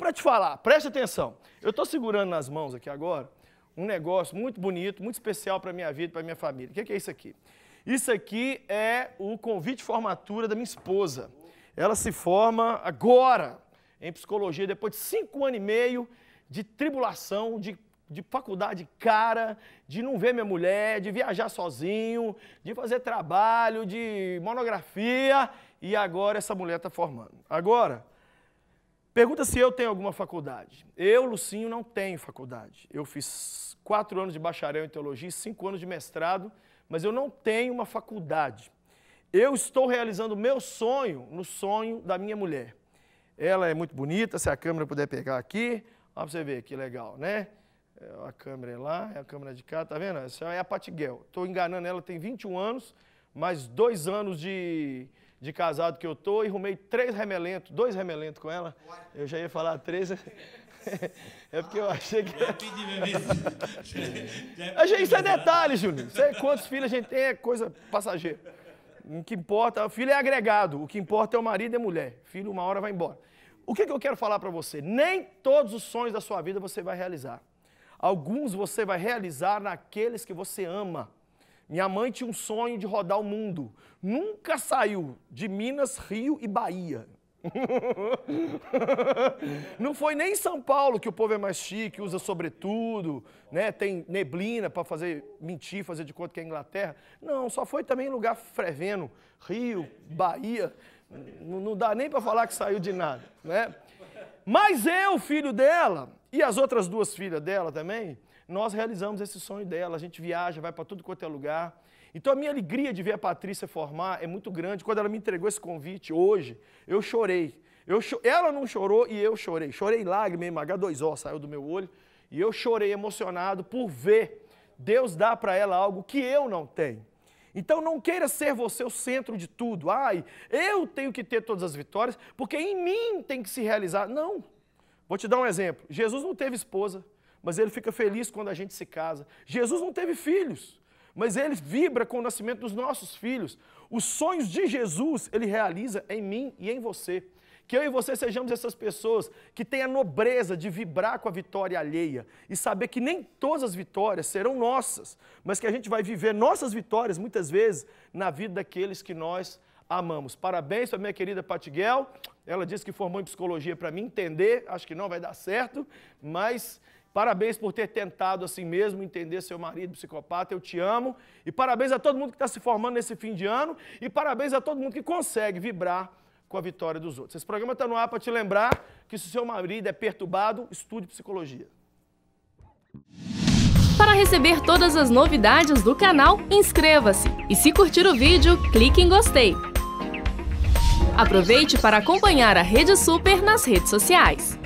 para te falar, preste atenção. Eu estou segurando nas mãos aqui agora um negócio muito bonito, muito especial para minha vida, para minha família. O que, que é isso aqui? Isso aqui é o convite de formatura da minha esposa. Ela se forma agora em psicologia, depois de cinco anos e meio de tribulação, de, de faculdade cara, de não ver minha mulher, de viajar sozinho, de fazer trabalho, de monografia. E agora essa mulher está formando. Agora, Pergunta se eu tenho alguma faculdade. Eu, Lucinho, não tenho faculdade. Eu fiz quatro anos de bacharel em teologia cinco anos de mestrado, mas eu não tenho uma faculdade. Eu estou realizando o meu sonho no sonho da minha mulher. Ela é muito bonita, se a câmera puder pegar aqui, ó, pra você ver que legal, né? É, a câmera é lá, é a câmera de cá, tá vendo? Essa é a Patiguel. Estou enganando ela, tem 21 anos, mais dois anos de, de casado que eu tô e arrumei três remelentos, dois remelentos com ela. Eu já ia falar três. É porque eu achei que. a gente, isso é detalhe, Juninho. Isso é quantos filhos a gente tem, é coisa passageira. O que importa, o filho é agregado. O que importa é o marido e a mulher. Filho, uma hora vai embora. O que, que eu quero falar para você? Nem todos os sonhos da sua vida você vai realizar. Alguns você vai realizar naqueles que você ama. Minha mãe tinha um sonho de rodar o mundo. Nunca saiu de Minas, Rio e Bahia. Não foi nem em São Paulo que o povo é mais chique, usa sobretudo, né? Tem neblina para fazer mentir, fazer de conta que é Inglaterra. Não, só foi também em lugar fervendo, Rio, Bahia. Não, não dá nem para falar que saiu de nada, né? Mas eu, filho dela, e as outras duas filhas dela também, nós realizamos esse sonho dela. A gente viaja, vai para tudo quanto é lugar. Então a minha alegria de ver a Patrícia formar é muito grande. Quando ela me entregou esse convite hoje, eu chorei. Eu cho... Ela não chorou e eu chorei. Chorei lágrima, H2O saiu do meu olho. E eu chorei emocionado por ver Deus dar para ela algo que eu não tenho. Então não queira ser você o centro de tudo. Ai, eu tenho que ter todas as vitórias, porque em mim tem que se realizar. Não. Vou te dar um exemplo. Jesus não teve esposa mas ele fica feliz quando a gente se casa. Jesus não teve filhos, mas ele vibra com o nascimento dos nossos filhos. Os sonhos de Jesus ele realiza em mim e em você. Que eu e você sejamos essas pessoas que têm a nobreza de vibrar com a vitória alheia e saber que nem todas as vitórias serão nossas, mas que a gente vai viver nossas vitórias muitas vezes na vida daqueles que nós amamos. Parabéns para minha querida Patiguel. Ela disse que formou em psicologia para mim entender, acho que não vai dar certo, mas Parabéns por ter tentado assim mesmo entender seu marido psicopata, eu te amo. E parabéns a todo mundo que está se formando nesse fim de ano. E parabéns a todo mundo que consegue vibrar com a vitória dos outros. Esse programa está no ar para te lembrar que se o seu marido é perturbado, estude psicologia. Para receber todas as novidades do canal, inscreva-se. E se curtir o vídeo, clique em gostei. Aproveite para acompanhar a Rede Super nas redes sociais.